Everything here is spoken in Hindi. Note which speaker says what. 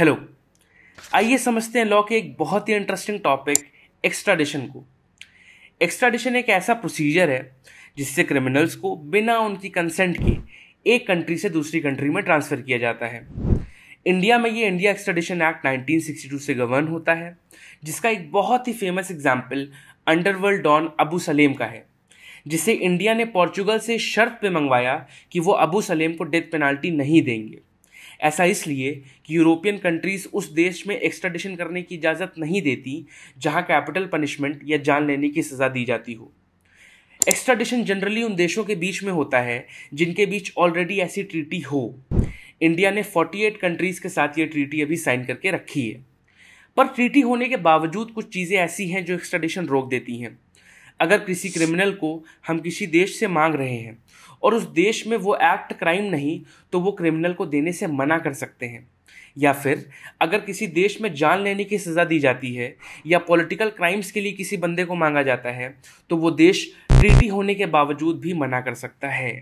Speaker 1: हेलो आइए समझते हैं लॉ के एक बहुत ही इंटरेस्टिंग टॉपिक एक्स्ट्राडिशन को एक्स्ट्राडिशन एक ऐसा प्रोसीजर है जिससे क्रिमिनल्स को बिना उनकी कंसेंट के एक कंट्री से दूसरी कंट्री में ट्रांसफ़र किया जाता है इंडिया में ये इंडिया एक्स्ट्राडिशन एक्ट 1962 से गवर्न होता है जिसका एक बहुत ही famous example underworld don Abu Salem का है जिसे इंडिया ने पोर्चुगल से शर्त पे मंगवाया कि वो अबू सलेम को डेथ पेनल्टी नहीं देंगे ऐसा इसलिए कि यूरोपियन कंट्रीज़ उस देश में एक्सट्रेडिशन करने की इजाज़त नहीं देती जहां कैपिटल पनिशमेंट या जान लेने की सज़ा दी जाती हो एक्स्ट्राडिशन जनरली उन देशों के बीच में होता है जिनके बीच ऑलरेडी ऐसी ट्रीटी हो इंडिया ने 48 कंट्रीज़ के साथ ये ट्रीटी अभी साइन करके रखी है पर ट्रीटी होने के बावजूद कुछ चीज़ें ऐसी हैं जो एक्स्ट्राडिशन रोक देती हैं अगर किसी क्रिमिनल को हम किसी देश से मांग रहे हैं और उस देश में वो एक्ट क्राइम नहीं तो वो क्रिमिनल को देने से मना कर सकते हैं या फिर अगर किसी देश में जान लेने की सज़ा दी जाती है या पॉलिटिकल क्राइम्स के लिए किसी बंदे को मांगा जाता है तो वो देश ट्रीटी होने के बावजूद भी मना कर सकता है